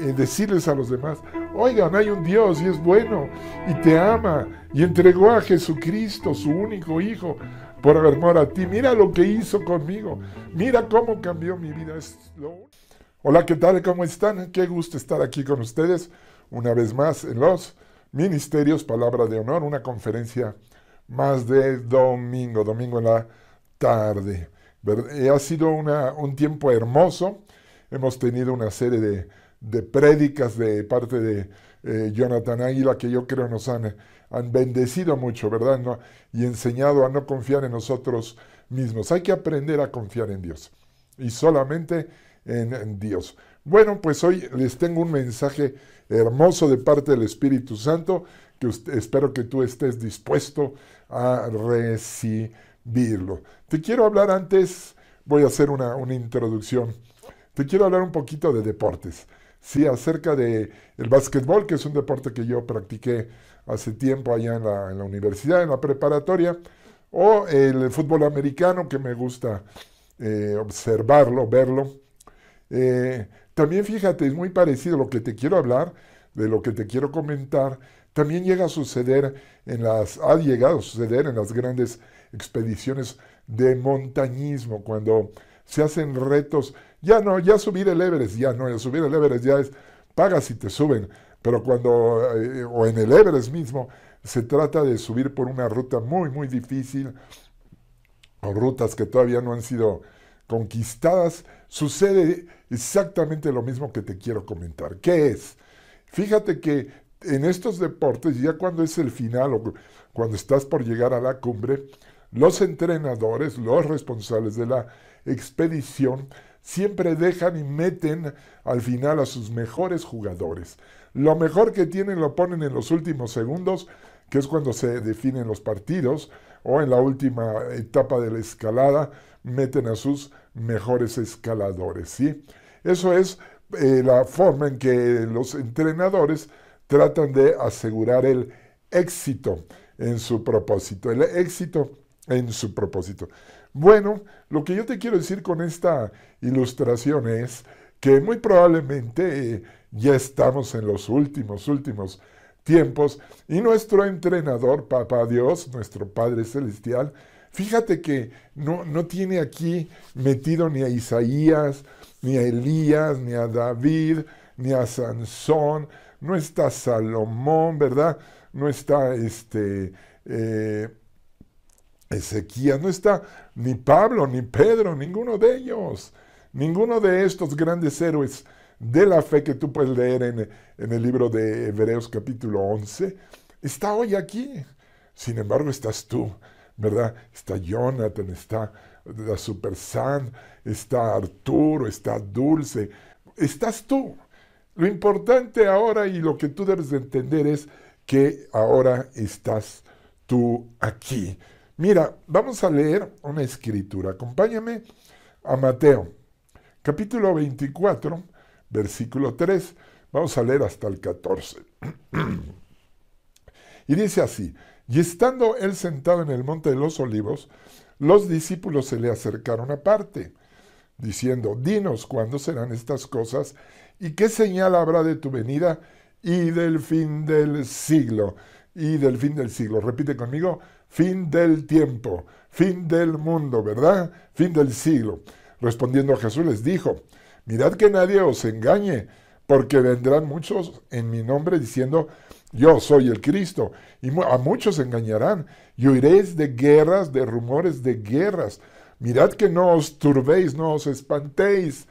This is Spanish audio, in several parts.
Eh, decirles a los demás, oigan, hay un Dios y es bueno y te ama y entregó a Jesucristo, su único Hijo, por amor a ti. Mira lo que hizo conmigo, mira cómo cambió mi vida. Hola, ¿qué tal? ¿Cómo están? Qué gusto estar aquí con ustedes una vez más en los Ministerios Palabra de Honor, una conferencia más de domingo, domingo en la tarde. Eh, ha sido un tiempo hermoso. Hemos tenido una serie de de prédicas de parte de eh, Jonathan Águila que yo creo nos han, han bendecido mucho, ¿verdad? Y enseñado a no confiar en nosotros mismos. Hay que aprender a confiar en Dios y solamente en, Dios. Bueno, pues hoy les tengo un mensaje hermoso de parte del Espíritu Santo que espero que tú estés dispuesto a recibirlo. Te quiero hablar antes, voy a hacer una, una introducción. Te quiero hablar un poquito de deportes. Sí, acerca de el básquetbol, que es un deporte que yo practiqué hace tiempo allá en la, universidad, en la preparatoria, o el fútbol americano, que me gusta eh, observarlo, verlo. Eh, también fíjate, es muy parecido lo que te quiero hablar, de lo que te quiero comentar, también llega a suceder en las, ha llegado a suceder en las grandes expediciones de montañismo, cuando se hacen retos. Ya no, ya subir el Everest, ya no, ya subir el Everest ya es, pagas y te suben. Pero cuando, eh, o en el Everest mismo, se trata de subir por una ruta muy, muy difícil, o rutas que todavía no han sido conquistadas, sucede exactamente lo mismo que te quiero comentar. ¿Qué es? Fíjate que en estos deportes, ya cuando es el final o cuando estás por llegar a la cumbre, los entrenadores, los responsables de la expedición, siempre dejan y meten al final a sus mejores jugadores. Lo mejor que tienen lo ponen en los últimos segundos, que es cuando se definen los partidos, o en la última etapa de la escalada, meten a sus mejores escaladores. Eso es eh, la forma en que los entrenadores tratan de asegurar el éxito en su propósito. El éxito en su propósito. Bueno, lo que yo te quiero decir con esta ilustración es que muy probablemente eh, ya estamos en los últimos, últimos tiempos y nuestro entrenador, Papá Dios, nuestro Padre Celestial, fíjate que no, no tiene aquí metido ni a Isaías, ni a Elías, ni a David, ni a Sansón, no está Salomón, ¿verdad? No está este... Eh, Ezequías, no está ni Pablo, ni Pedro, ninguno de ellos, ninguno de estos grandes héroes de la fe que tú puedes leer en, el libro de Hebreos capítulo 11, está hoy aquí. Sin embargo, estás tú, ¿verdad? Está Jonathan, está la Super San, está Arturo, está Dulce, estás tú. Lo importante ahora y lo que tú debes entender es que ahora estás tú aquí. Mira, vamos a leer una escritura. Acompáñame a Mateo, capítulo 24, versículo 3. Vamos a leer hasta el 14. y dice así, y estando él sentado en el monte de los olivos, los discípulos se le acercaron aparte, diciendo, dinos cuándo serán estas cosas y qué señal habrá de tu venida y del fin del siglo. Y del fin del siglo. Repite conmigo, fin del tiempo, fin del mundo, ¿verdad? Fin del siglo. Respondiendo a Jesús les dijo, mirad que nadie os engañe, porque vendrán muchos en mi nombre diciendo, yo soy el Cristo, y a muchos engañarán, y oiréis de guerras, de rumores de guerras. Mirad que no os turbéis, no os espantéis,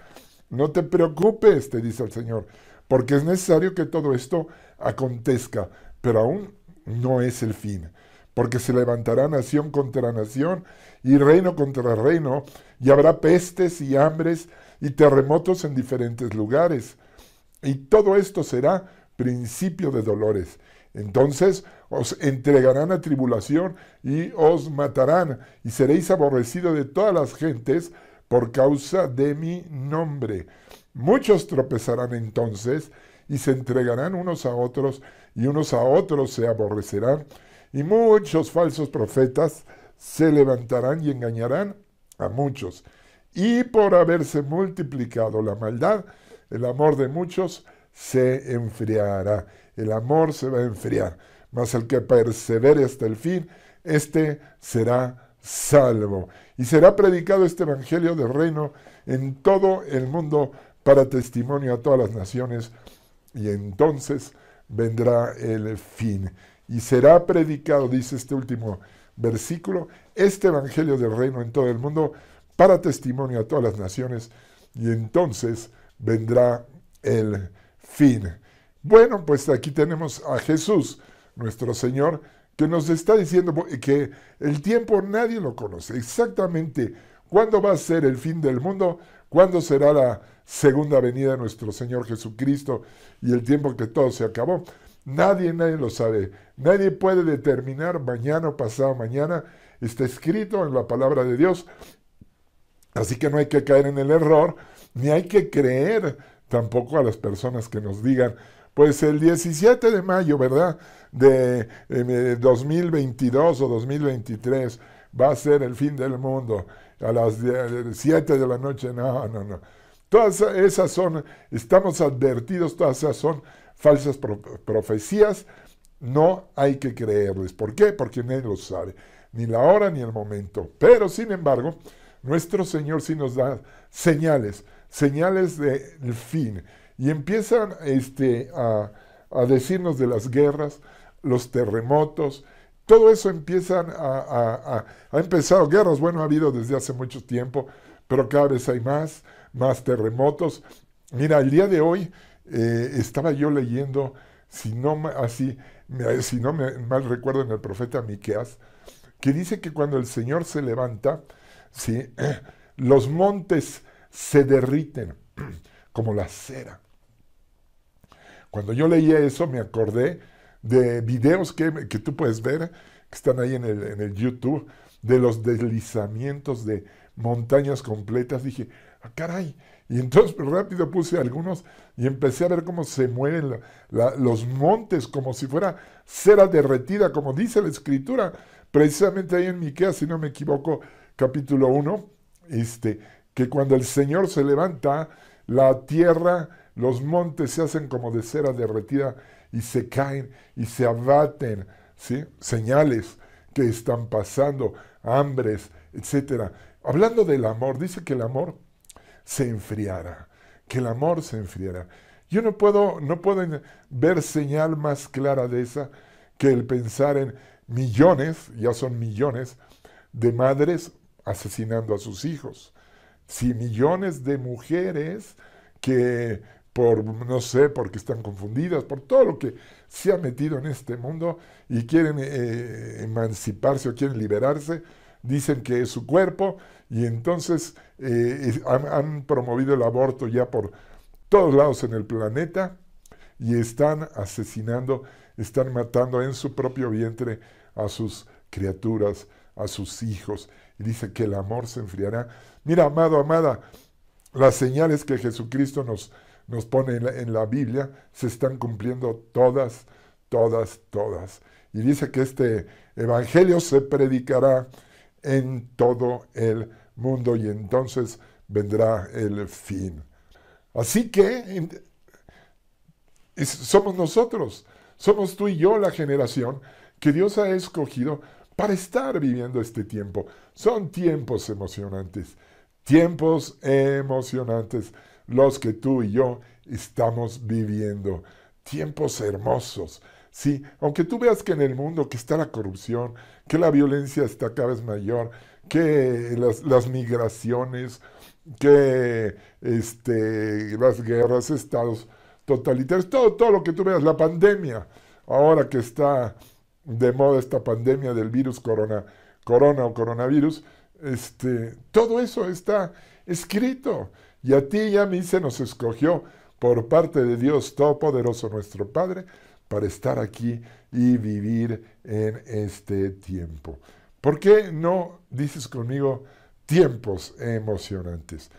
no te preocupes, te dice el Señor, porque es necesario que todo esto acontezca, pero aún no es el fin porque se levantará nación contra nación y reino contra reino, y habrá pestes y hambres y terremotos en diferentes lugares. Y todo esto será principio de dolores. Entonces os entregarán a tribulación y os matarán, y seréis aborrecidos de todas las gentes por causa de mi nombre. Muchos tropezarán entonces y se entregarán unos a otros, y unos a otros se aborrecerán y muchos falsos profetas se levantarán y engañarán a muchos. Y por haberse multiplicado la maldad, el amor de muchos se enfriará. El amor se va a enfriar. Mas el que persevere hasta el fin, éste será salvo. Y será predicado este Evangelio del Reino en todo el mundo para testimonio a todas las naciones. Y entonces vendrá el fin y será predicado, dice este último versículo, este Evangelio del Reino en todo el mundo para testimonio a todas las naciones y entonces vendrá el fin. Bueno, pues aquí tenemos a Jesús, nuestro Señor, que nos está diciendo que el tiempo nadie lo conoce. Exactamente cuándo va a ser el fin del mundo, cuándo será la segunda venida de nuestro Señor Jesucristo y el tiempo que todo se acabó. Nadie, nadie lo sabe. Nadie puede determinar mañana o pasado mañana. Está escrito en la palabra de Dios. Así que no hay que caer en el error, ni hay que creer tampoco a las personas que nos digan, pues el 17 de mayo, ¿verdad? De, 2022 eh, o 2023 va a ser el fin del mundo a las 7 de la noche. No, no, no. Todas esas son, estamos advertidos, todas esas son falsas profecías, no hay que creerles. ¿Por qué? Porque nadie lo sabe, ni la hora ni el momento. Pero, sin embargo, nuestro Señor sí nos da señales, señales del fin. Y empiezan este, a, decirnos de las guerras, los terremotos, todo eso empiezan a, Ha empezado guerras, bueno, ha habido desde hace mucho tiempo, pero cada vez hay más, más terremotos. Mira, el día de hoy eh, estaba yo leyendo, si no, así, si no me, mal recuerdo en el profeta Miqueas, que dice que cuando el Señor se levanta, los montes se derriten como la cera. Cuando yo leía eso me acordé de videos que, tú puedes ver, que están ahí en el, en el YouTube, de los deslizamientos de montañas completas. Dije, ah, caray, y entonces pues, rápido puse algunos y empecé a ver cómo se mueven los montes, como si fuera cera derretida, como dice la escritura, precisamente ahí en Miqueas, si no me equivoco, capítulo 1, este, que cuando el Señor se levanta, la tierra, los montes se hacen como de cera derretida y se caen y se abaten, ¿sí? Señales que están pasando, hambres, etc. Hablando del amor, dice que el amor se enfriara, que el amor se enfriara. Yo no puedo, no puedo ver señal más clara de esa que el pensar en millones, ya son millones, de madres asesinando a sus hijos. Si millones de mujeres que por, no sé, porque están confundidas, por todo lo que se ha metido en este mundo y quieren eh, emanciparse o quieren liberarse, dicen que es su cuerpo y entonces eh, han, promovido el aborto ya por todos lados en el planeta y están asesinando, están matando en su propio vientre a sus criaturas, a sus hijos. Y dice que el amor se enfriará. Mira, amado, amada, las señales que Jesucristo nos, nos pone en la, Biblia se están cumpliendo todas, todas, todas. Y dice que este evangelio se predicará en todo el mundo y entonces vendrá el fin. Así que somos nosotros, somos tú y yo la generación que Dios ha escogido para estar viviendo este tiempo. Son tiempos emocionantes, tiempos emocionantes los que tú y yo estamos viviendo, tiempos hermosos. Sí, aunque tú veas que en el mundo que está la corrupción, que la violencia está cada vez mayor, que las, migraciones, que este, las guerras, estados totalitarios, todo, todo lo que tú veas, la pandemia, ahora que está de moda esta pandemia del virus corona, o coronavirus, este, todo eso está escrito. Y a ti y a mí se nos escogió por parte de Dios Todopoderoso nuestro Padre para estar aquí y vivir en este tiempo. ¿Por qué no dices conmigo tiempos emocionantes?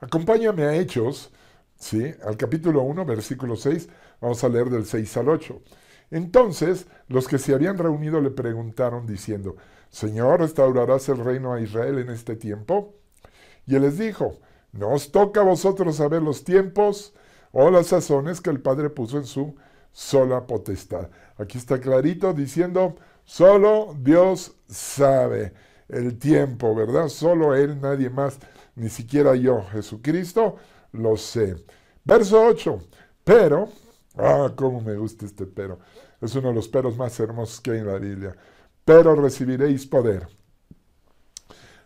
Acompáñame a Hechos, ¿sí? al capítulo 1, versículo 6, vamos a leer del 6 al 8. Entonces los que se habían reunido le preguntaron diciendo, Señor, ¿restaurarás el reino a Israel en este tiempo? Y él les dijo, no os toca a vosotros saber los tiempos o las sazones que el Padre puso en su sola potestad. Aquí está clarito diciendo, Solo Dios sabe el tiempo, ¿verdad? Solo Él, nadie más, ni siquiera yo, Jesucristo, lo sé. Verso 8, pero, ah, cómo me gusta este pero, es uno de los peros más hermosos que hay en la Biblia, pero recibiréis poder.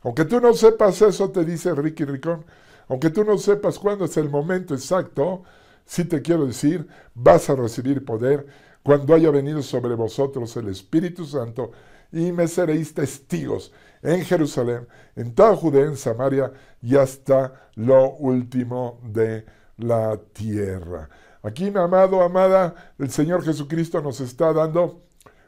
Aunque tú no sepas eso, te dice Ricky Ricón, aunque tú no sepas cuándo es el momento exacto, sí te quiero decir, vas a recibir poder cuando haya venido sobre vosotros el Espíritu Santo, y me seréis testigos en Jerusalén, en toda Judea, en Samaria y hasta lo último de la tierra. Aquí, mi amado, amada, el Señor Jesucristo nos está dando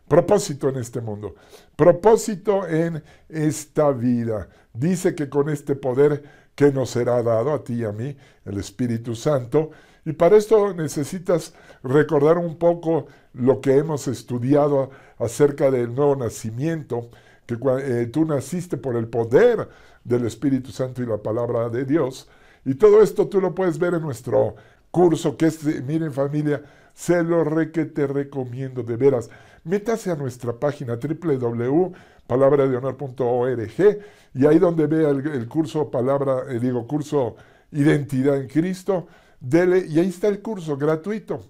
propósito en este mundo, propósito en esta vida. Dice que con este poder que nos será dado a ti y a mí, el Espíritu Santo, y para esto necesitas recordar un poco lo que hemos estudiado acerca del nuevo nacimiento, que eh, tú naciste por el poder del Espíritu Santo y la palabra de Dios. Y todo esto tú lo puedes ver en nuestro curso, que es, miren familia, se lo re que te recomiendo de veras. Métase a nuestra página www.palabradehonor.org y ahí donde vea el, curso palabra, eh, digo, curso identidad en Cristo, dele y ahí está el curso gratuito.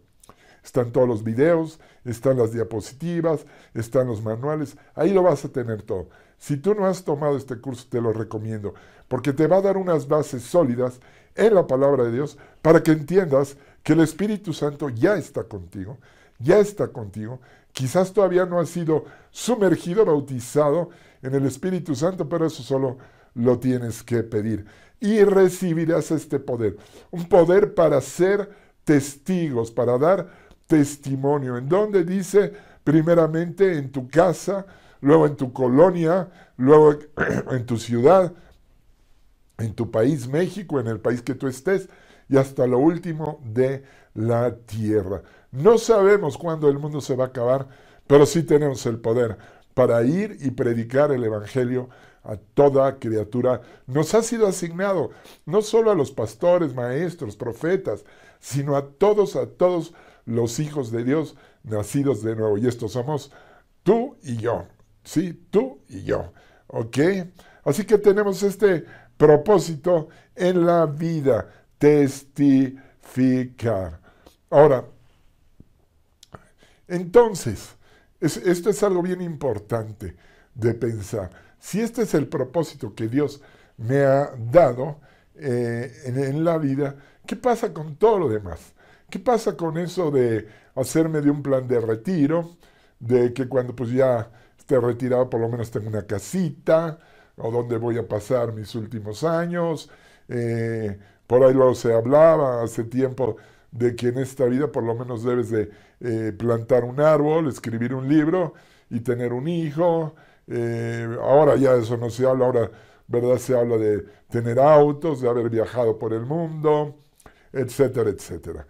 Están todos los videos, están las diapositivas, están los manuales, ahí lo vas a tener todo. Si tú no has tomado este curso, te lo recomiendo, porque te va a dar unas bases sólidas en la palabra de Dios para que entiendas que el Espíritu Santo ya está contigo, ya está contigo. Quizás todavía no has sido sumergido, bautizado en el Espíritu Santo, pero eso solo lo tienes que pedir. Y recibirás este poder. Un poder para ser testigos, para dar testimonio. En donde dice, primeramente en tu casa, luego en tu colonia, luego en tu ciudad, en tu país México, en el país que tú estés, y hasta lo último de la tierra. No sabemos cuándo el mundo se va a acabar, pero sí tenemos el poder para ir y predicar el Evangelio a toda criatura nos ha sido asignado, no solo a los pastores, maestros, profetas, sino a todos, a todos los hijos de Dios nacidos de nuevo. Y estos somos tú y yo, sí, tú y yo, ¿ok? Así que tenemos este propósito en la vida, testificar. Ahora, entonces, esto es algo bien importante de pensar. Si este es el propósito que Dios me ha dado eh, en, la vida, ¿qué pasa con todo lo demás? ¿Qué pasa con eso de hacerme de un plan de retiro? De que cuando pues ya esté retirado por lo menos tengo una casita o donde voy a pasar mis últimos años. Eh, por ahí luego se hablaba hace tiempo de que en esta vida por lo menos debes de eh, plantar un árbol, escribir un libro y tener un hijo eh, ahora ya eso no se habla, ahora ¿verdad? se habla de tener autos, de haber viajado por el mundo, etcétera, etcétera.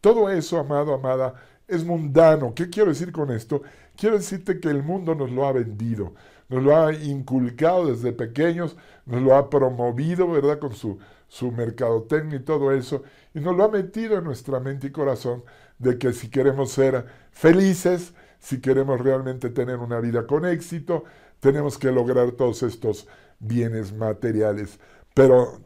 Todo eso, amado, amada, es mundano. ¿Qué quiero decir con esto? Quiero decirte que el mundo nos lo ha vendido, nos lo ha inculcado desde pequeños, nos lo ha promovido, ¿verdad? Con su, su mercadotecnia y todo eso, y nos lo ha metido en nuestra mente y corazón de que si queremos ser felices, si queremos realmente tener una vida con éxito, tenemos que lograr todos estos bienes materiales. Pero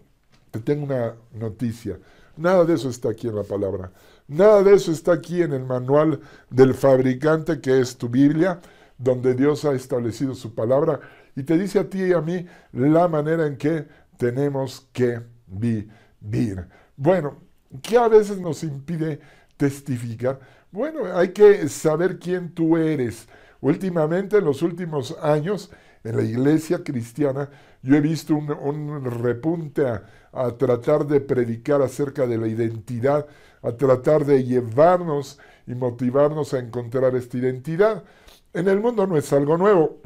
te tengo una noticia. Nada de eso está aquí en la palabra. Nada de eso está aquí en el manual del fabricante que es tu Biblia, donde Dios ha establecido su palabra y te dice a ti y a mí la manera en que tenemos que vivir. Bueno, ¿qué a veces nos impide testificar? Bueno, hay que saber quién tú eres. Últimamente, en los últimos años, en la iglesia cristiana, yo he visto un, repunte a, tratar de predicar acerca de la identidad, a tratar de llevarnos y motivarnos a encontrar esta identidad. En el mundo no es algo nuevo.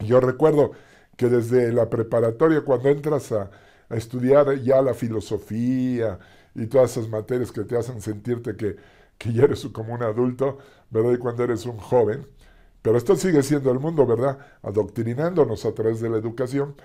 Yo recuerdo que desde la preparatoria, cuando entras a estudiar ya la filosofía y todas esas materias que te hacen sentirte que que ya eres como un adulto, ¿verdad? Y cuando eres un joven. Pero esto sigue siendo el mundo, ¿verdad? Adoctrinándonos a través de la educación.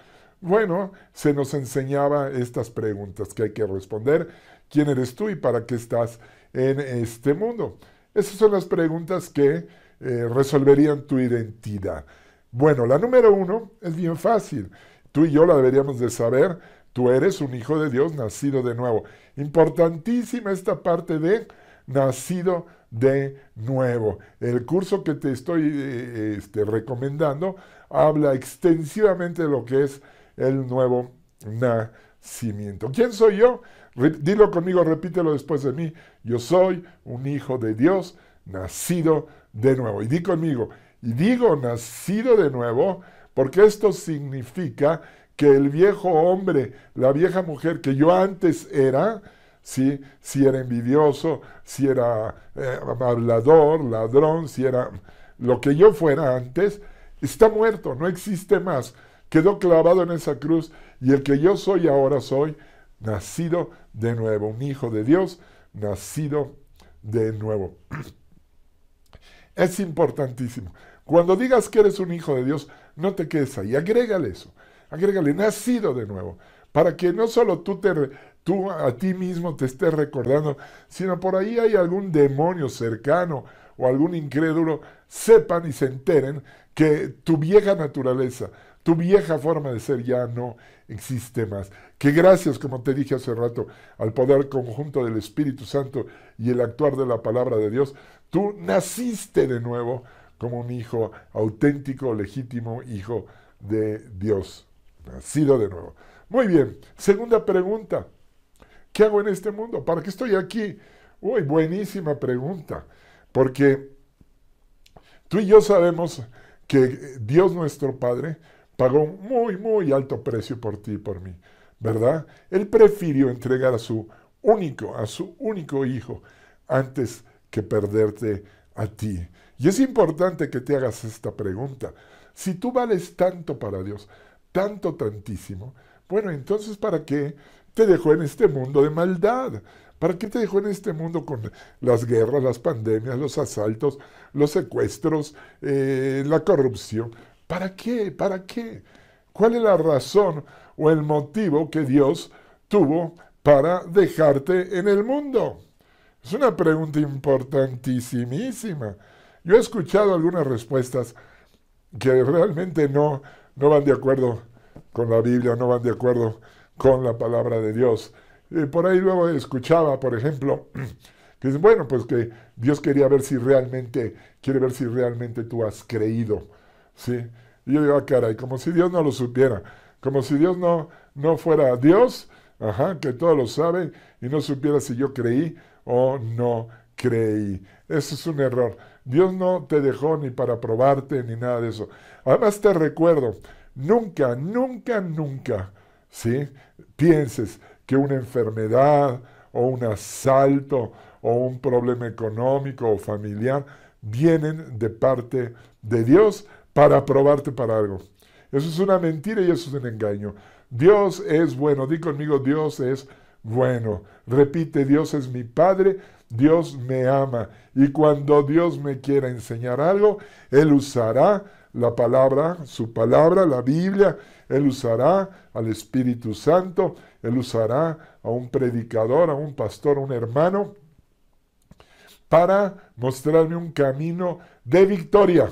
Bueno, se nos enseñaba estas preguntas que hay que responder. ¿Quién eres tú y para qué estás en este mundo? Esas son las preguntas que eh, resolverían tu identidad. Bueno, la número uno es bien fácil. Tú y yo la deberíamos de saber. Tú eres un hijo de Dios nacido de nuevo. Importantísima esta parte de nacido de nuevo. El curso que te estoy eh, este, recomendando habla extensivamente de lo que es el nuevo nacimiento. ¿Quién soy yo? Dilo conmigo, repítelo después de mí. Yo soy un hijo de Dios nacido de nuevo. Y di conmigo, y digo nacido de nuevo porque esto significa que el viejo hombre, la vieja mujer que yo antes era, si era envidioso, si era eh, hablador, ladrón, si era lo que yo fuera antes, está muerto, no existe más. Quedó clavado en esa cruz y el que yo soy ahora soy, nacido de nuevo, un hijo de Dios, nacido de nuevo. Es importantísimo. Cuando digas que eres un hijo de Dios, no te quedes ahí, agrégale eso, agrégale nacido de nuevo, para que no solo tú te tú a ti mismo te estés recordando, sino por ahí hay algún demonio cercano o algún incrédulo, sepan y se enteren que tu vieja naturaleza, tu vieja forma de ser ya no existe más. Que gracias, como te dije hace rato, al poder conjunto del Espíritu Santo y el actuar de la palabra de Dios, tú naciste de nuevo como un hijo auténtico, legítimo, hijo de Dios. Nacido de nuevo. Muy bien, segunda pregunta. ¿Qué hago en este mundo? ¿Para qué estoy aquí? Uy, buenísima pregunta. Porque tú y yo sabemos que Dios nuestro Padre pagó un muy, muy alto precio por ti y por mí, ¿verdad? Él prefirió entregar a su único, a su único hijo, antes que perderte a ti. Y es importante que te hagas esta pregunta. Si tú vales tanto para Dios, tanto tantísimo, bueno, entonces ¿para qué te dejó en este mundo de maldad. ¿Para qué te dejó en este mundo con las guerras, las pandemias, los asaltos, los secuestros, eh, la corrupción? ¿Para qué? ¿Para qué? ¿Cuál es la razón o el motivo que Dios tuvo para dejarte en el mundo? Es una pregunta importantísimísima. Yo he escuchado algunas respuestas que realmente no, no van de acuerdo con la Biblia, no van de acuerdo con la palabra de Dios. y eh, por ahí luego escuchaba, por ejemplo, que dice, bueno, pues que Dios quería ver si realmente, quiere ver si realmente tú has creído, ¿sí? Y yo digo, ah, caray, como si Dios no lo supiera, como si Dios no, no fuera Dios, ajá, que todo lo sabe y no supiera si yo creí o no creí. Eso es un error. Dios no te dejó ni para probarte ni nada de eso. Además te recuerdo, nunca, nunca, nunca ¿sí? pienses que una enfermedad o un asalto o un problema económico o familiar vienen de parte de Dios para probarte para algo. Eso es una mentira y eso es un engaño. Dios es bueno. Di conmigo, Dios es bueno. Repite, Dios es mi Padre, Dios me ama. Y cuando Dios me quiera enseñar algo, Él usará la palabra, su palabra, la Biblia, él usará al Espíritu Santo, Él usará a un predicador, a un pastor, a un hermano, para mostrarme un camino de victoria,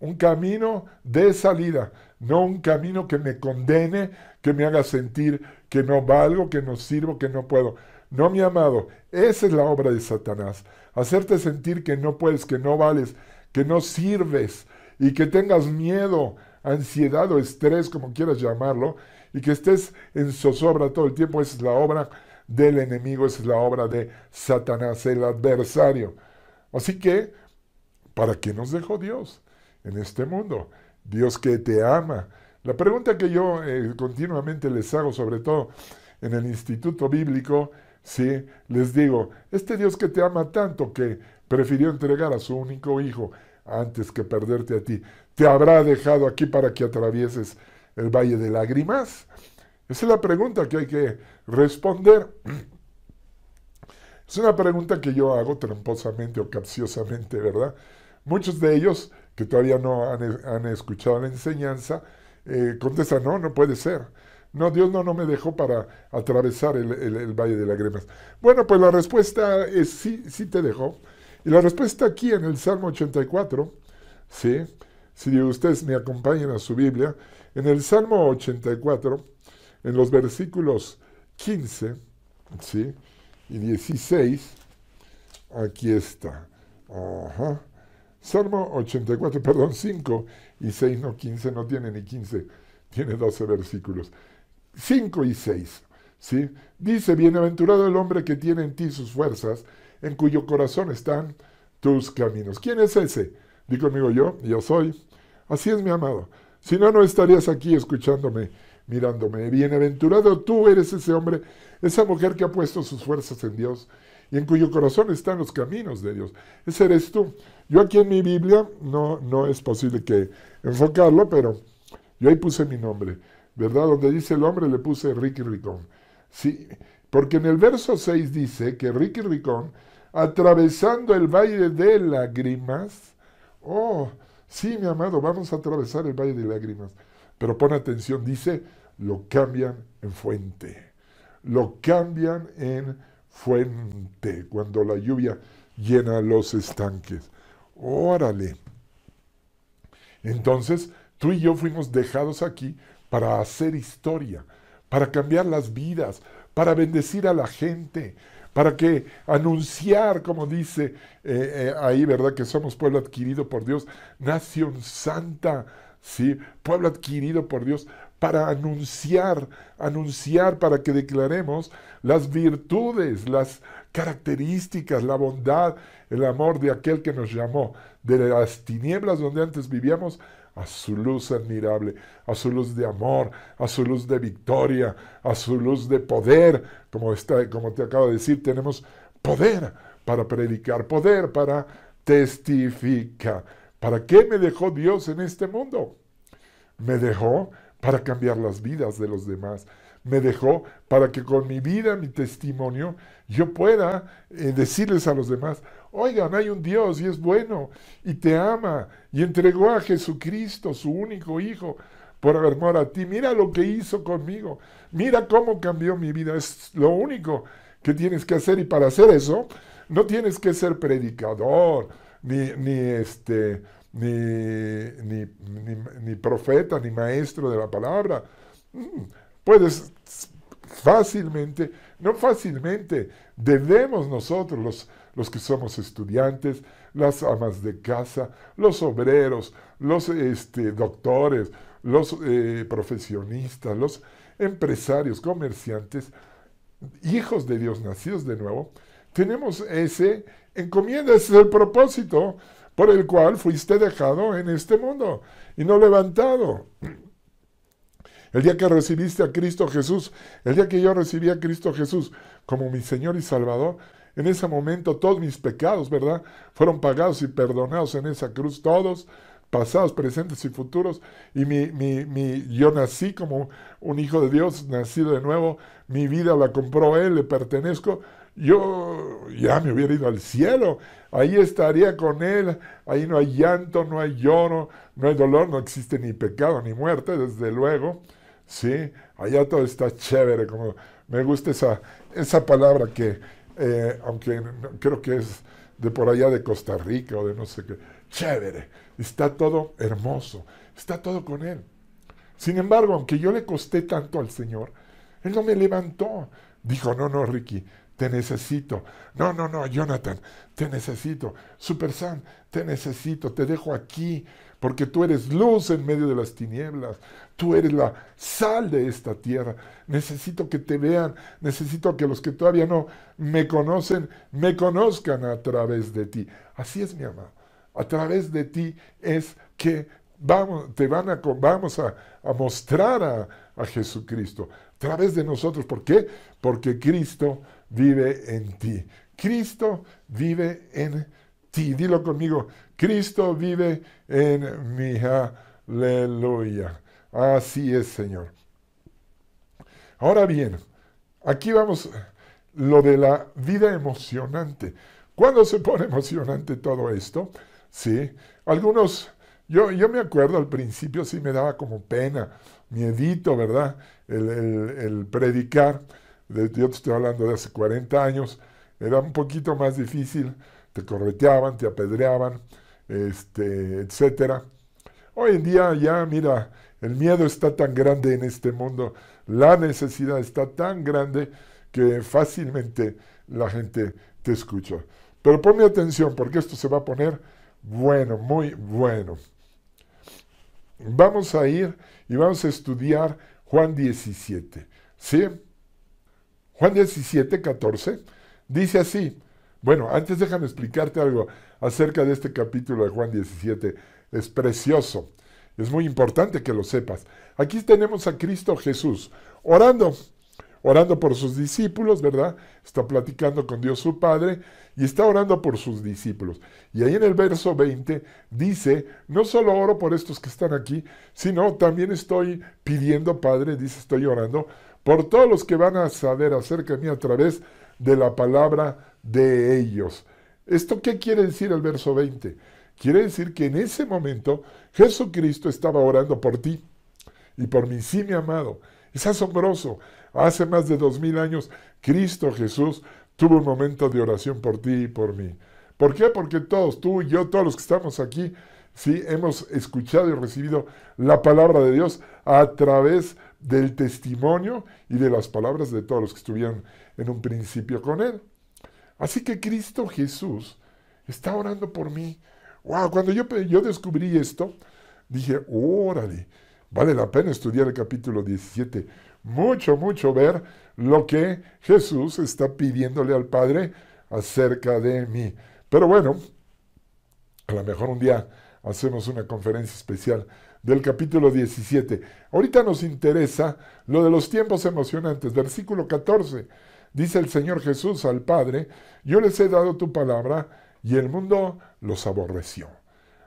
un camino de salida, no un camino que me condene, que me haga sentir que no valgo, que no sirvo, que no puedo. No, mi amado, esa es la obra de Satanás, hacerte sentir que no puedes, que no vales, que no sirves y que tengas miedo ansiedad o estrés, como quieras llamarlo, y que estés en zozobra todo el tiempo, es la obra del enemigo, es la obra de Satanás, el adversario. Así que, ¿para qué nos dejó Dios en este mundo? Dios que te ama. La pregunta que yo eh, continuamente les hago, sobre todo en el Instituto Bíblico, ¿sí? les digo, este Dios que te ama tanto que prefirió entregar a su único hijo, antes que perderte a ti. ¿Te habrá dejado aquí para que atravieses el valle de lágrimas? Esa es la pregunta que hay que responder. Es una pregunta que yo hago tramposamente o capciosamente, ¿verdad? Muchos de ellos que todavía no han, escuchado la enseñanza eh, contestan, no, no puede ser. No, Dios no, no me dejó para atravesar el, el Valle de Lágrimas. Bueno, pues la respuesta es sí, sí te dejó. Y la respuesta aquí en el Salmo 84, si ustedes me acompañan a su Biblia, en el Salmo 84, en los versículos 15 ¿sí? y 16, aquí está. Salmo 84, perdón, 5 y 6, no 15, no tiene ni 15, tiene 12 versículos. 5 y 6, Dice, bienaventurado el hombre que tiene en ti sus fuerzas, en cuyo corazón están tus caminos. ¿Quién es ese? Di conmigo yo, yo soy. Así es mi amado. Si no, no estarías aquí escuchándome, mirándome. Bienaventurado tú eres ese hombre, esa mujer que ha puesto sus fuerzas en Dios y en cuyo corazón están los caminos de Dios. Ese eres tú. Yo aquí en mi Biblia no, no es posible que enfocarlo, pero yo ahí puse mi nombre, ¿verdad? Donde dice el hombre le puse Ricky Ricón. Sí, porque en el verso 6 dice que Ricky Ricón atravesando el valle de lágrimas. Oh, sí, mi amado, vamos a atravesar el valle de lágrimas. Pero pon atención, dice, lo cambian en fuente. Lo cambian en fuente cuando la lluvia llena los estanques. Órale. Entonces, tú y yo fuimos dejados aquí para hacer historia, para cambiar las vidas, para bendecir a la gente, para que anunciar, como dice eh, eh, ahí, ¿verdad? Que somos pueblo adquirido por Dios, nación santa, ¿sí? Pueblo adquirido por Dios, para anunciar, anunciar, para que declaremos las virtudes, las características, la bondad, el amor de aquel que nos llamó de las tinieblas donde antes vivíamos a su luz admirable, a su luz de amor, a su luz de victoria, a su luz de poder. Como, como te acabo de decir, tenemos poder para predicar, poder para testificar. ¿Para qué me dejó Dios en este mundo? Me dejó para cambiar las vidas de los demás, me dejó para que con mi vida, mi testimonio, yo pueda eh, decirles a los demás, oigan, hay un Dios y es bueno y te ama y entregó a Jesucristo, su único Hijo, por amor a ti. Mira lo que hizo conmigo, mira cómo cambió mi vida. Es lo único que tienes que hacer y para hacer eso no tienes que ser predicador, ni, este... Ni, ni, profeta, ni maestro de la palabra. Mm, Puedes fácilmente, no fácilmente, debemos nosotros, los, los que somos estudiantes, las amas de casa, los obreros, los este, doctores, los eh, profesionistas, los empresarios, comerciantes, hijos de Dios nacidos de nuevo, tenemos ese encomienda, ese es el propósito por el cual fuiste dejado en este mundo y no levantado el día que recibiste a Cristo Jesús, el día que yo recibí a Cristo Jesús como mi Señor y Salvador, en ese momento todos mis pecados, ¿verdad? Fueron pagados y perdonados en esa cruz, todos, pasados, presentes y futuros. Y mi, yo nací como un hijo de Dios, nacido de nuevo, mi vida la compró Él, le pertenezco. Yo ya me hubiera ido al cielo, ahí estaría con Él, ahí no hay llanto, no hay lloro, no hay dolor, no existe ni pecado ni muerte, desde luego. ¿sí? Allá todo está chévere, como me gusta esa, esa palabra que, eh, aunque creo que es de por allá de Costa Rica o de no sé qué, chévere, está todo hermoso, está todo con Él. Sin embargo, aunque yo le costé tanto al Señor, Él no me levantó. Dijo, no, no, Ricky, te necesito. No, no, no, Jonathan, te necesito. Super Sam, te necesito, te dejo aquí porque tú eres luz en medio de las tinieblas, tú eres la sal de esta tierra. Necesito que te vean, necesito que los que todavía no me conocen, me conozcan a través de ti. Así es, mi amado. A través de ti es que vamos, te van a, vamos a, mostrar a, a Jesucristo, a través de nosotros. ¿Por qué? Porque Cristo vive en ti. Cristo vive en ti. Dilo conmigo, Cristo vive en mi, Aleluya. Así es, Señor. Ahora bien, aquí vamos lo de la vida emocionante. ¿Cuándo se pone emocionante todo esto? Sí, algunos, yo, yo me acuerdo al principio sí me daba como pena, miedito, ¿verdad? El, el predicar, yo te estoy hablando de hace 40 años, era un poquito más difícil, te correteaban, te apedreaban, este, etcétera. Hoy en día ya, mira, el miedo está tan grande en este mundo, la necesidad está tan grande que fácilmente la gente te escucha. Pero ponme atención porque esto se va a poner bueno, muy bueno. Vamos a ir y vamos a estudiar Juan 17. ¿Sí? Juan 17, 14 dice así, bueno, antes déjame explicarte algo acerca de este capítulo de Juan 17. Es precioso. Es muy importante que lo sepas. Aquí tenemos a Cristo Jesús orando, orando por sus discípulos, ¿verdad? Está platicando con Dios su Padre y está orando por sus discípulos. Y ahí en el verso 20 dice, no solo oro por estos que están aquí, sino también estoy pidiendo, Padre, dice, estoy orando por todos los que van a saber acerca de mí a través de la palabra de ellos. ¿Esto qué quiere decir el verso 20? Quiere decir que en ese momento Jesucristo estaba orando por ti y por mí, sí, mi amado. Es asombroso. Hace más de dos mil años, Cristo Jesús tuvo un momento de oración por ti y por mí. ¿Por qué? Porque todos, tú y yo, todos los que estamos aquí, sí, hemos escuchado y recibido la palabra de Dios a través del testimonio y de las palabras de todos los que estuvieron en un principio con Él. Así que Cristo Jesús está orando por mí. ¡Wow! Cuando yo, yo descubrí esto, dije, órale, vale la pena estudiar el capítulo 17. Mucho, mucho ver lo que Jesús está pidiéndole al Padre acerca de mí. Pero bueno, a lo mejor un día hacemos una conferencia especial del capítulo 17. Ahorita nos interesa lo de los tiempos emocionantes, versículo 14. Dice el Señor Jesús al Padre, yo les he dado tu palabra y el mundo los aborreció.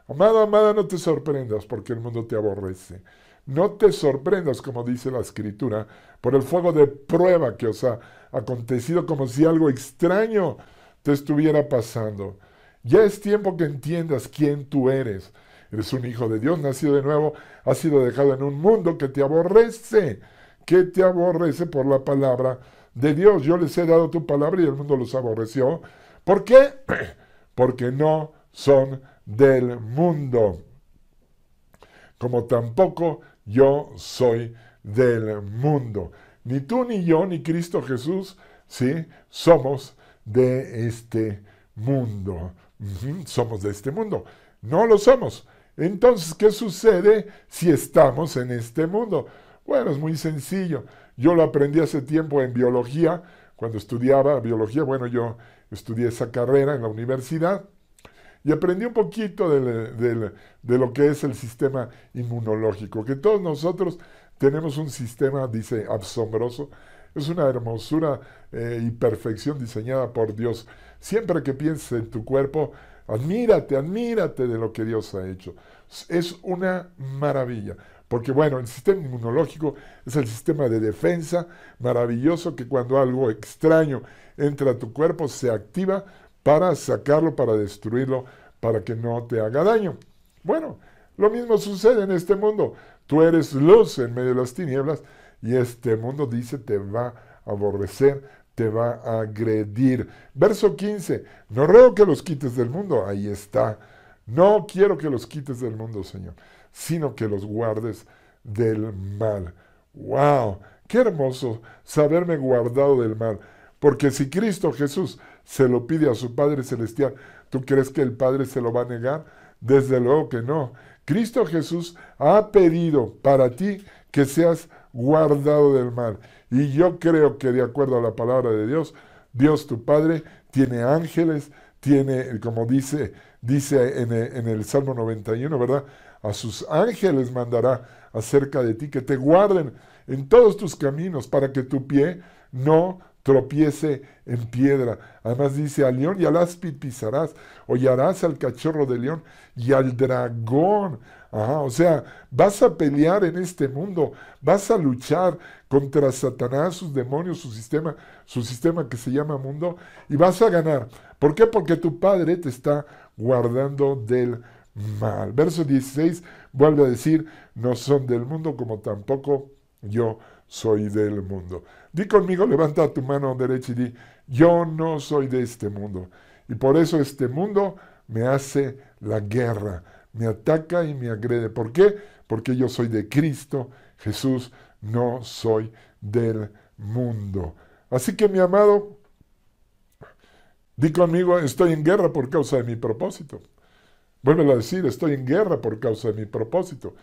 Amado, amada, no te sorprendas porque el mundo te aborrece. No te sorprendas, como dice la escritura, por el fuego de prueba que os ha acontecido como si algo extraño te estuviera pasando. Ya es tiempo que entiendas quién tú eres. Eres un hijo de Dios, nacido de nuevo, has sido dejado en un mundo que te aborrece, que te aborrece por la palabra de Dios. Yo les he dado tu palabra y el mundo los aborreció. ¿Por qué? Porque no son del mundo. Como tampoco yo soy del mundo. Ni tú, ni yo, ni Cristo Jesús, ¿sí? Somos de este mundo. Somos de este mundo. No lo somos. Entonces, ¿qué sucede si estamos en este mundo? Bueno, es muy sencillo. Yo lo aprendí hace tiempo en biología, cuando estudiaba biología, bueno, yo estudié esa carrera en la universidad y aprendí un poquito de, lo que es el sistema inmunológico, que todos nosotros tenemos un sistema, dice, asombroso, es una hermosura eh, y perfección diseñada por Dios. Siempre que pienses en tu cuerpo, admírate, admírate de lo que Dios ha hecho. Es una maravilla. Porque bueno, el sistema inmunológico es el sistema de defensa maravilloso que cuando algo extraño entra a tu cuerpo se activa para sacarlo, para destruirlo, para que no te haga daño. Bueno, lo mismo sucede en este mundo. Tú eres luz en medio de las tinieblas y este mundo dice te va a aborrecer, te va a agredir. Verso 15, no ruego que los quites del mundo, ahí está. No quiero que los quites del mundo, Señor sino que los guardes del mal. ¡Wow! ¡Qué hermoso saberme guardado del mal! Porque si Cristo Jesús se lo pide a su Padre Celestial, ¿tú crees que el Padre se lo va a negar? Desde luego que no. Cristo Jesús ha pedido para ti que seas guardado del mal. Y yo creo que de acuerdo a la palabra de Dios, Dios tu Padre tiene ángeles, tiene, como dice, dice en el, en el Salmo 91, ¿verdad? a sus ángeles mandará acerca de ti, que te guarden en todos tus caminos para que tu pie no tropiece en piedra. Además dice, al león y al áspid pisarás, hollarás al cachorro de león y al dragón. o sea, vas a pelear en este mundo, vas a luchar contra Satanás, sus demonios, su sistema, su sistema que se llama mundo, y vas a ganar. ¿Por qué? Porque tu Padre te está guardando del mal. Verso 16 vuelve a decir, no son del mundo como tampoco yo soy del mundo. Di conmigo, levanta tu mano derecha y di, yo no soy de este mundo. Y por eso este mundo me hace la guerra, me ataca y me agrede. ¿Por qué? Porque yo soy de Cristo Jesús, no soy del mundo. Así que mi amado, di conmigo, estoy en guerra por causa de mi propósito. Vuelve a decir, estoy en guerra por causa de mi propósito.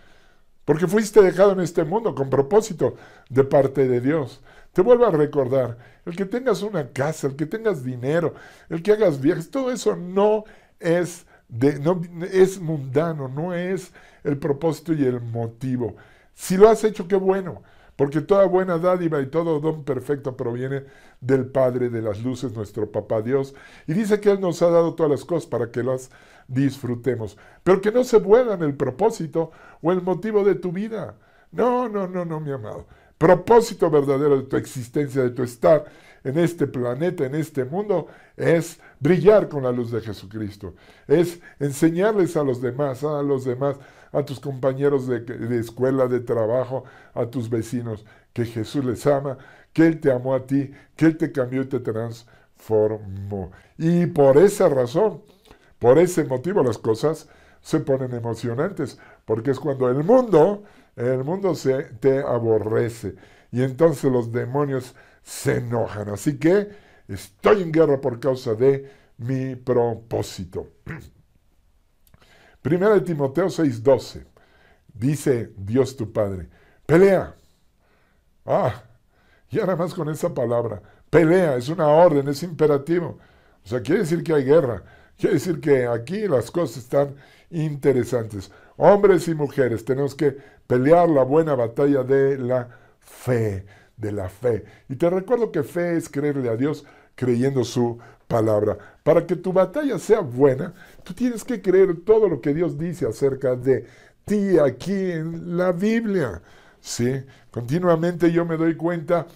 Porque fuiste dejado en este mundo con propósito de parte de Dios. Te vuelvo a recordar, el que tengas una casa, el que tengas dinero, el que hagas viajes, todo eso no es, de, no, es mundano, no es el propósito y el motivo. Si lo has hecho, qué bueno, porque toda buena dádiva y todo don perfecto proviene del Padre de las Luces, nuestro Papá Dios. Y dice que Él nos ha dado todas las cosas para que las disfrutemos, pero que no se vuelvan el propósito o el motivo de tu vida. No, no, no, no, mi amado. Propósito verdadero de tu existencia, de tu estar en este planeta, en este mundo, es brillar con la luz de Jesucristo, es enseñarles a los demás, a los demás, a tus compañeros de, de escuela, de trabajo, a tus vecinos, que Jesús les ama, que Él te amó a ti, que Él te cambió y te transformó. Y por esa razón, por ese motivo las cosas se ponen emocionantes, porque es cuando el mundo, el mundo se te aborrece y entonces los demonios se enojan. Así que estoy en guerra por causa de mi propósito. Primera de Timoteo 6:12 dice Dios tu Padre, pelea. Ah, y nada más con esa palabra, pelea, es una orden, es imperativo. O sea, quiere decir que hay guerra Quiere decir que aquí las cosas están interesantes. Hombres y mujeres, tenemos que pelear la buena batalla de la fe, de la fe. Y te recuerdo que fe es creerle a Dios creyendo su palabra. Para que tu batalla sea buena, tú tienes que creer todo lo que Dios dice acerca de ti aquí en la Biblia. ¿sí? Continuamente yo me doy cuenta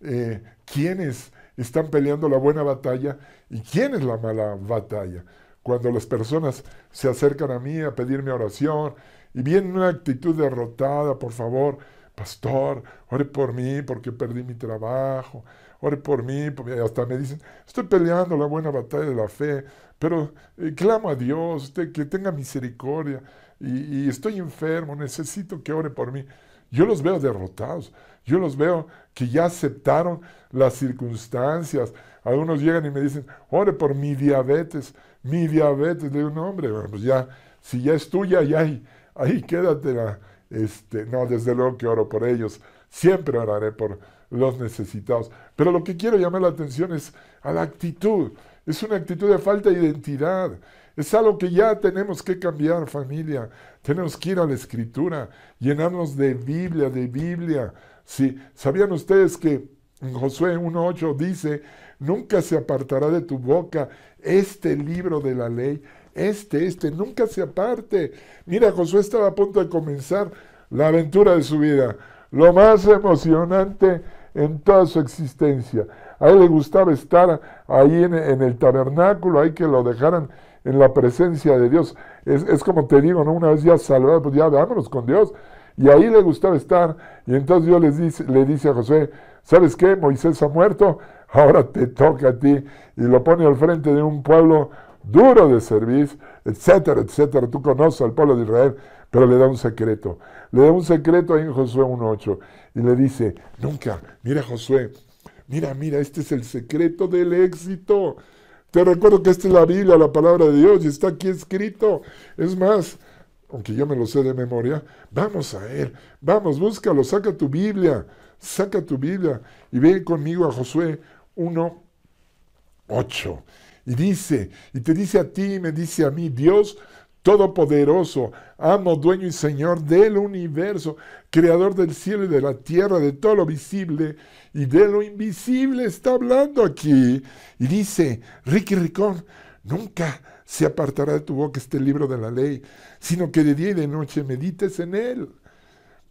eh, quiénes están peleando la buena batalla ¿Y quién es la mala batalla? Cuando las personas se acercan a mí a pedirme oración y vienen una actitud derrotada, por favor, pastor, ore por mí porque perdí mi trabajo, ore por mí, hasta me dicen, estoy peleando la buena batalla de la fe, pero eh, clamo a Dios, que tenga misericordia y estoy enfermo, necesito que ore por mí. Yo los veo derrotados, yo los veo que ya aceptaron las circunstancias. Algunos llegan y me dicen, ore por mi diabetes, mi diabetes. de digo, no hombre, pues ya, si ya es tuya, ya ahí, ahí quédatela. Este, no, desde luego que oro por ellos, siempre oraré por los necesitados. Pero lo que quiero llamar la atención es a la actitud. Es una actitud de falta de identidad. Es algo que ya tenemos que cambiar, familia. Tenemos que ir a la escritura, llenarnos de Biblia, de Biblia. Sí. ¿Sabían ustedes que en Josué 1.8 dice, nunca se apartará de tu boca este libro de la ley? Este, este, nunca se aparte. Mira, Josué estaba a punto de comenzar la aventura de su vida. Lo más emocionante en toda su existencia. A él le gustaba estar ahí en, en el tabernáculo, ahí que lo dejaran en la presencia de Dios. Es, como te digo, ¿no? una vez ya salvado, pues ya vámonos con Dios. Y ahí le gustaba estar. Y entonces Dios les dice, le dice a José, ¿sabes qué? Moisés ha muerto, ahora te toca a ti. Y lo pone al frente de un pueblo duro de servir etcétera, etcétera. Tú conoces al pueblo de Israel, pero le da un secreto. Le da un secreto ahí en Josué 1.8 y le dice, nunca, mira Josué, mira, mira, este es el secreto del éxito. Te recuerdo que esta es la Biblia, la palabra de Dios, y está aquí escrito. Es más, aunque yo me lo sé de memoria, vamos a ver, vamos, búscalo, saca tu Biblia, saca tu Biblia y ve conmigo a Josué 1, 8. Y dice, y te dice a ti, y me dice a mí, Dios Todopoderoso, amo, dueño y Señor del universo, creador del cielo y de la tierra, de todo lo visible y de lo invisible, está hablando aquí. Y dice, Ricky Ricón, nunca se apartará de tu boca este libro de la ley, sino que de día y de noche medites en él,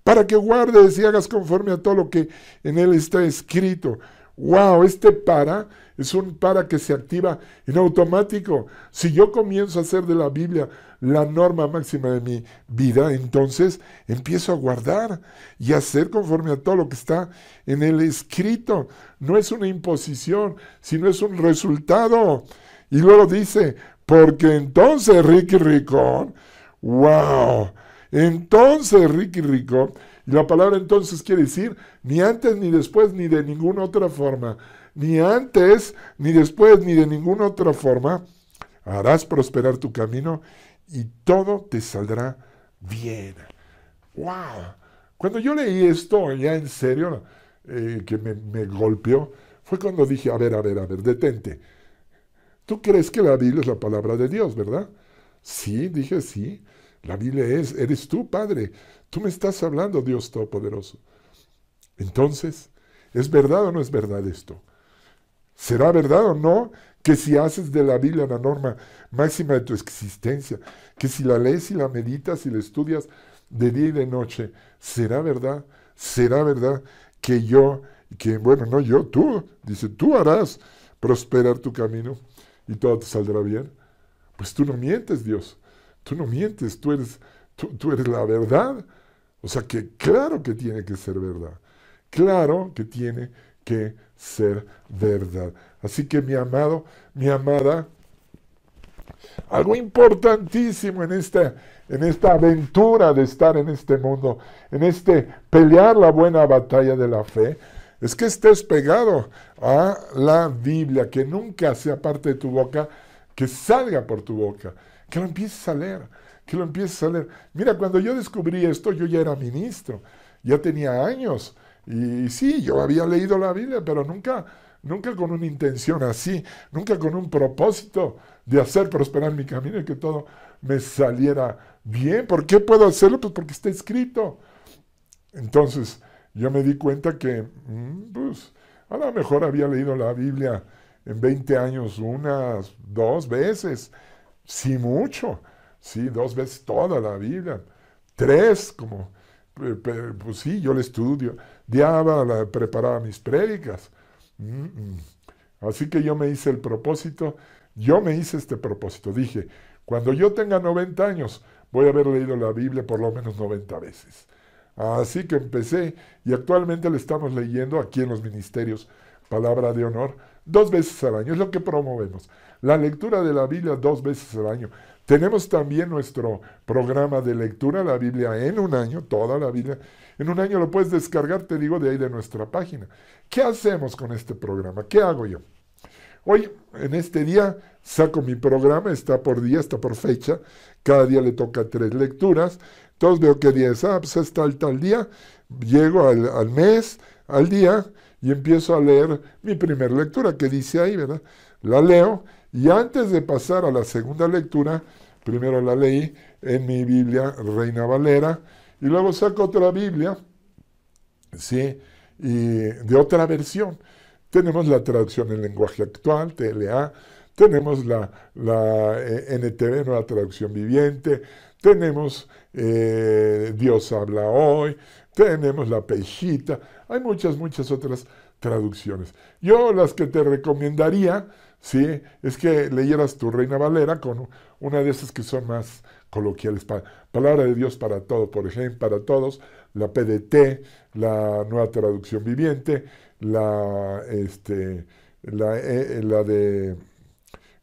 para que guardes y hagas conforme a todo lo que en él está escrito. ¡Wow! Este para es un para que se activa en automático. Si yo comienzo a hacer de la Biblia la norma máxima de mi vida, entonces empiezo a guardar y a hacer conforme a todo lo que está en el escrito. No es una imposición, sino es un resultado. Y luego dice, porque entonces Ricky Ricón, wow, entonces Ricky Ricón, y la palabra entonces quiere decir ni antes ni después ni de ninguna otra forma, ni antes ni después ni de ninguna otra forma, harás prosperar tu camino y todo te saldrá bien. ¡Wow! Cuando yo leí esto, ya en serio, eh, que me, me, golpeó, fue cuando dije, a ver, a ver, a ver, detente. Tú crees que la Biblia es la palabra de Dios, ¿verdad? Sí, dije sí. La Biblia es, eres tú, Padre. Tú me estás hablando, Dios Todopoderoso. Entonces, ¿es verdad o no es verdad esto? ¿Será verdad o no que si haces de la Biblia la norma máxima de tu existencia, que si la lees y la meditas y la estudias de día y de noche, será verdad, será verdad que yo, que bueno, no yo, tú, dice, tú harás prosperar tu camino y todo te saldrá bien. Pues tú no mientes, Dios, tú no mientes, tú eres, tú, eres la verdad. O sea que claro que tiene que ser verdad, claro que tiene que ser verdad. Así que mi amado, mi amada, algo importantísimo en esta, en esta aventura de estar en este mundo, en este pelear la buena batalla de la fe, es que estés pegado a la Biblia, que nunca sea parte de tu boca, que salga por tu boca, que lo empieces a leer, que lo empieces a leer. Mira, cuando yo descubrí esto, yo ya era ministro, ya tenía años y sí, yo había leído la Biblia, pero nunca, nunca con una intención así, nunca con un propósito de hacer prosperar mi camino y que todo me saliera bien. ¿Por qué puedo hacerlo? Pues porque está escrito. Entonces, yo me di cuenta que, mm, pues, a lo mejor había leído la Biblia en 20 años unas dos veces, sí mucho, sí, dos veces toda la Biblia, tres como pues sí, yo le estudio, diaba, preparaba mis prédicas. Mm, mm. Así que yo me hice el propósito, yo me hice este propósito. Dije, cuando yo tenga 90 años, voy a haber leído la Biblia por lo menos 90 veces. Así que empecé y actualmente le estamos leyendo aquí en los ministerios Palabra de Honor dos veces al año, es lo que promovemos. La lectura de la Biblia dos veces al año. Tenemos también nuestro programa de lectura, de la Biblia en un año, toda la Biblia. En un año lo puedes descargar, te digo, de ahí de nuestra página. ¿Qué hacemos con este programa? ¿Qué hago yo? Hoy, en este día, saco mi programa, está por día, está por fecha. Cada día le toca tres lecturas. Entonces veo que día es. Ah, pues tal, tal día. Llego al, al mes, al día y empiezo a leer mi primera lectura, que dice ahí, ¿verdad? La leo y antes de pasar a la segunda lectura, primero la leí en mi Biblia Reina Valera y luego saco otra Biblia, ¿sí? Y de otra versión. Tenemos la traducción en lenguaje actual, TLA, tenemos la, eh, NTV, nueva traducción viviente, tenemos eh, Dios habla hoy, tenemos la pejita, hay muchas, muchas otras traducciones. Yo las que te recomendaría, sí, es que leyeras tu Reina Valera con una de esas que son más coloquiales. Palabra de Dios para todo, por ejemplo, para todos, la PDT, la nueva traducción viviente, la, este, eh, eh, la, de,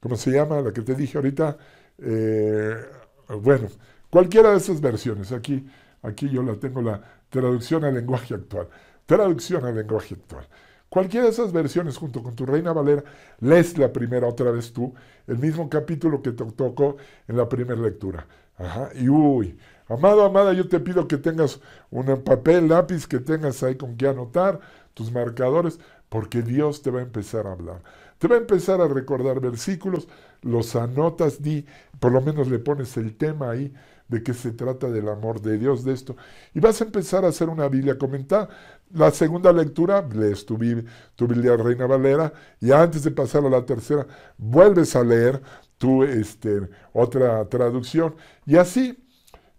¿cómo se llama? La que te dije ahorita. Eh, bueno, cualquiera de esas versiones. Aquí, aquí yo la tengo la traducción al lenguaje actual. Traducción al lenguaje actual. Cualquiera de esas versiones, junto con tu Reina Valera, lees la primera otra vez tú, el mismo capítulo que te tocó en la primera lectura. Ajá, y uy, amado, amada, yo te pido que tengas un papel, lápiz, que tengas ahí con qué anotar tus marcadores, porque Dios te va a empezar a hablar. Te va a empezar a recordar versículos, los anotas, di, por lo menos le pones el tema ahí de qué se trata del amor de Dios, de esto. Y vas a empezar a hacer una Biblia comentada. La segunda lectura, lees tu, tu Biblia Reina Valera, y antes de pasar a la tercera, vuelves a leer tu este, otra traducción. Y así,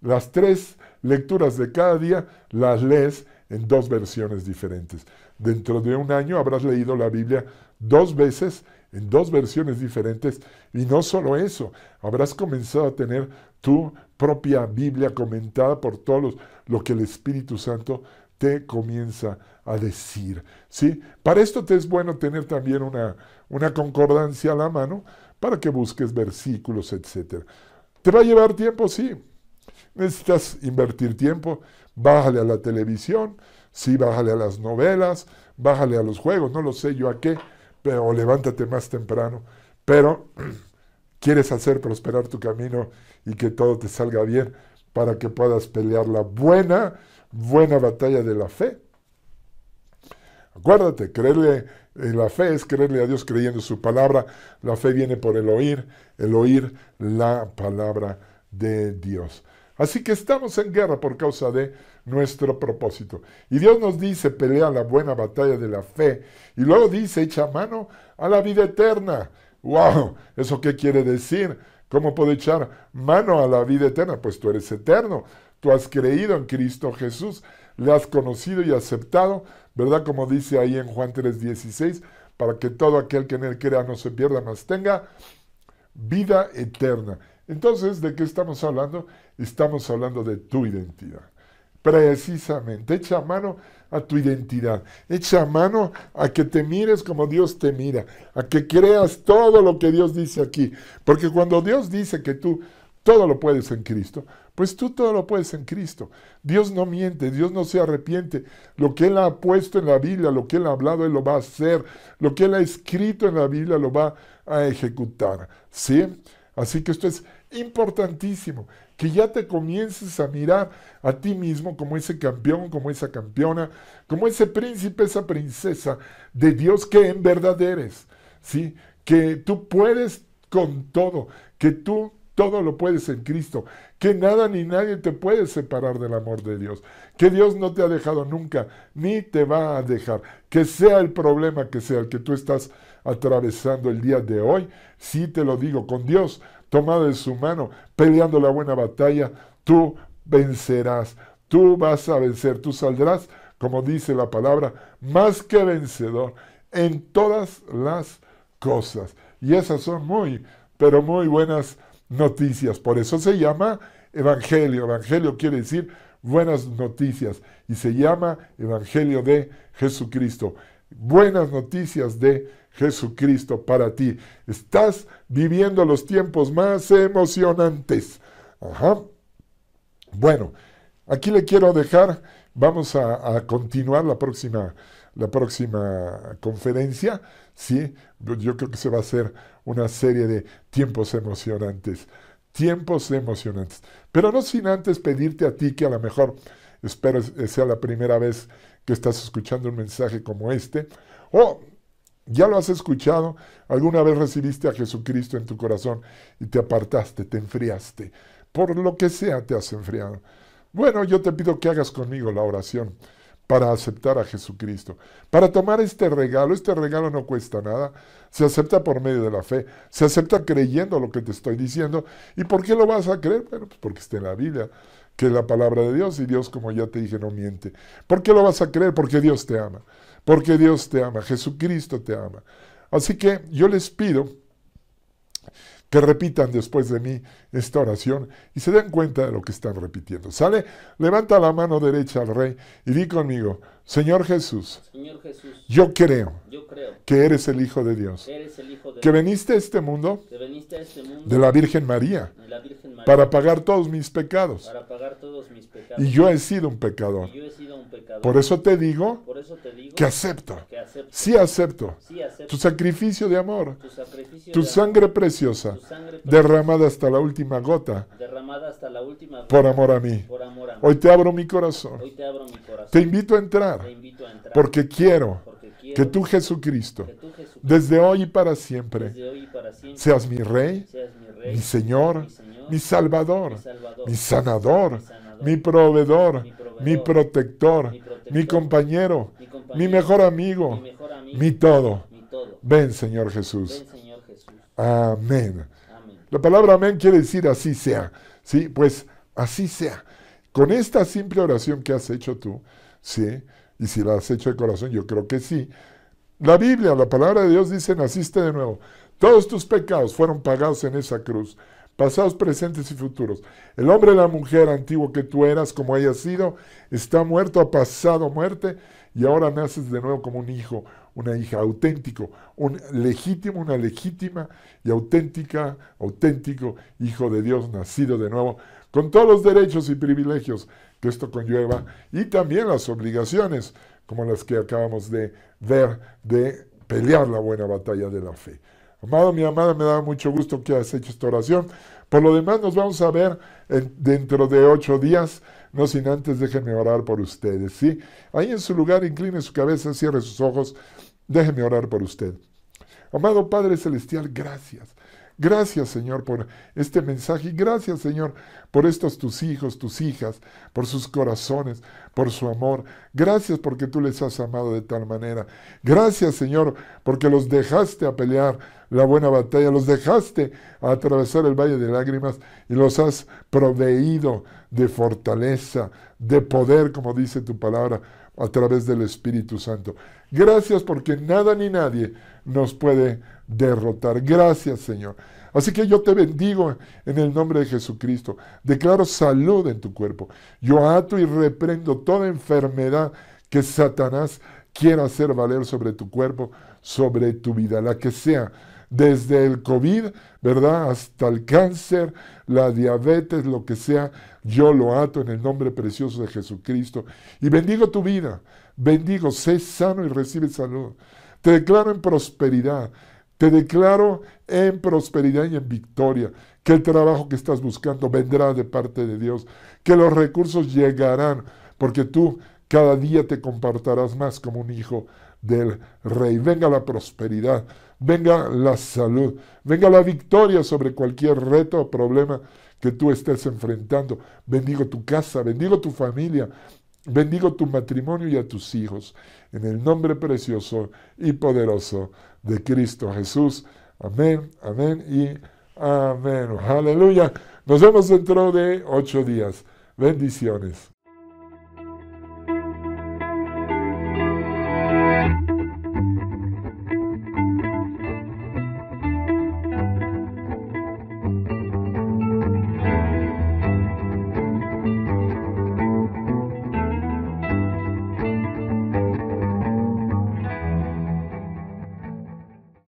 las tres lecturas de cada día las lees en dos versiones diferentes. Dentro de un año habrás leído la Biblia dos veces en dos versiones diferentes y no solo eso, habrás comenzado a tener tu propia Biblia comentada por todos lo que el Espíritu Santo te comienza a decir. ¿sí? Para esto te es bueno tener también una, una concordancia a la mano para que busques versículos, etc. ¿Te va a llevar tiempo? Sí. Necesitas invertir tiempo. Bájale a la televisión, sí, bájale a las novelas, bájale a los juegos, no lo sé yo a qué, pero levántate más temprano. Pero quieres hacer prosperar tu camino y que todo te salga bien para que puedas pelear la buena, buena batalla de la fe. Acuérdate, creerle en eh, la fe es creerle a Dios creyendo su palabra. La fe viene por el oír, el oír la palabra de Dios. Así que estamos en guerra por causa de nuestro propósito. Y Dios nos dice, pelea la buena batalla de la fe. Y luego dice, echa mano a la vida eterna ¡Wow! ¿Eso qué quiere decir? ¿Cómo puedo echar mano a la vida eterna? Pues tú eres eterno, tú has creído en Cristo Jesús, le has conocido y aceptado, ¿verdad? Como dice ahí en Juan 3:16, para que todo aquel que en él crea no se pierda, mas tenga vida eterna. Entonces, ¿de qué estamos hablando? Estamos hablando de tu identidad precisamente. Echa mano a tu identidad. Echa mano a que te mires como Dios te mira, a que creas todo lo que Dios dice aquí. Porque cuando Dios dice que tú todo lo puedes en Cristo, pues tú todo lo puedes en Cristo. Dios no miente, Dios no se arrepiente. Lo que Él ha puesto en la Biblia, lo que Él ha hablado, Él lo va a hacer. Lo que Él ha escrito en la Biblia, lo va a ejecutar. ¿Sí? Así que esto es importantísimo, que ya te comiences a mirar a ti mismo como ese campeón, como esa campeona, como ese príncipe, esa princesa de Dios que en verdad eres, ¿sí? Que tú puedes con todo, que tú todo lo puedes en Cristo, que nada ni nadie te puede separar del amor de Dios, que Dios no te ha dejado nunca, ni te va a dejar, que sea el problema que sea el que tú estás atravesando el día de hoy, Si te lo digo, con Dios tomado de su mano, peleando la buena batalla, tú vencerás, tú vas a vencer, tú saldrás, como dice la palabra, más que vencedor en todas las cosas. Y esas son muy, pero muy buenas noticias. Por eso se llama Evangelio. Evangelio quiere decir buenas noticias y se llama Evangelio de Jesucristo. Buenas noticias de Jesucristo para ti. Estás viviendo los tiempos más emocionantes. Ajá. Bueno, aquí le quiero dejar, vamos a, continuar la próxima, la próxima conferencia, ¿sí? Yo creo que se va a hacer una serie de tiempos emocionantes, tiempos emocionantes. Pero no sin antes pedirte a ti que a lo mejor, espero sea la primera vez que estás escuchando un mensaje como este, o ya lo has escuchado, alguna vez recibiste a Jesucristo en tu corazón y te apartaste, te enfriaste, por lo que sea te has enfriado. Bueno, yo te pido que hagas conmigo la oración para aceptar a Jesucristo, para tomar este regalo. Este regalo no cuesta nada, se acepta por medio de la fe, se acepta creyendo lo que te estoy diciendo. ¿Y por qué lo vas a creer? Bueno, pues porque está en la Biblia, que es la palabra de Dios y Dios, como ya te dije, no miente. ¿Por qué lo vas a creer? Porque Dios te ama porque Dios te ama, Jesucristo te ama. Así que yo les pido que repitan después de mí esta oración y se den cuenta de lo que están repitiendo. ¿Sale? Levanta la mano derecha al rey y di conmigo, Señor Jesús, Señor Jesús yo, creo que eres el Hijo de Dios, que, Hijo de este a este mundo, de, la Virgen María, para pagar todos mis pecados. Y yo he sido un pecador. Por eso te digo, que acepto. acepto. Sí, acepto. Tu sacrificio de amor. Tu, sangre preciosa. derramada hasta la última gota. Por amor a mí. Hoy te abro mi corazón. te invito a entrar. Porque quiero. que tú Jesucristo, desde, hoy y para siempre, seas mi Rey, mi Señor mi Salvador, mi, sanador, mi proveedor, mi, protector, mi compañero, mi, mejor amigo, mi, todo. Ven, Señor Jesús. Amén. amén. La palabra amén quiere decir así sea. Sí, pues así sea. Con esta simple oración que has hecho tú, sí, y si la has hecho de corazón, yo creo que sí. La Biblia, la palabra de Dios dice, naciste de nuevo. Todos tus pecados fueron pagados en esa cruz pasados, presentes y futuros. El hombre y la mujer antiguo que tú eras, como hayas sido, está muerto, ha pasado muerte, y ahora naces de nuevo como un hijo, una hija auténtico, un legítimo, una legítima y auténtica, auténtico hijo de Dios nacido de nuevo, con todos los derechos y privilegios que esto conlleva, y también las obligaciones, como las que acabamos de ver, de pelear la buena batalla de la fe. Amado, mi amada, me da mucho gusto que has hecho esta oración. Por lo demás, nos vamos a ver dentro de ocho días. No sin antes, déjenme orar por ustedes, ¿sí? Ahí en su lugar, incline su cabeza, cierre sus ojos. déjeme orar por usted. Amado Padre Celestial, gracias. Gracias, Señor, por este mensaje. Y gracias, Señor, por estos tus hijos, tus hijas, por sus corazones, por su amor. Gracias porque tú les has amado de tal manera. Gracias, Señor, porque los dejaste a pelear la buena batalla, los dejaste a atravesar el valle de lágrimas y los has proveído de fortaleza, de poder, como dice tu palabra a través del Espíritu Santo. Gracias porque nada ni nadie nos puede derrotar. Gracias Señor. Así que yo te bendigo en el nombre de Jesucristo. Declaro salud en tu cuerpo. Yo ato y reprendo toda enfermedad que Satanás quiera hacer valer sobre tu cuerpo, sobre tu vida, la que sea desde el COVID, ¿verdad? Hasta el cáncer, la diabetes, lo que sea, yo lo ato en el nombre precioso de Jesucristo. Y bendigo tu vida, bendigo, sé sano y recibe salud. Te declaro en prosperidad, te declaro en prosperidad y en victoria, que el trabajo que estás buscando vendrá de parte de Dios, que los recursos llegarán, porque tú cada día te compartirás más como un hijo del rey. Venga la prosperidad venga la salud, venga la victoria sobre cualquier reto o problema que tú estés enfrentando. Bendigo tu casa, bendigo tu familia, bendigo tu matrimonio y a tus hijos. En el nombre precioso y poderoso de Cristo Jesús. Amén, amén y amén. Aleluya. Nos vemos dentro de ocho días. Bendiciones.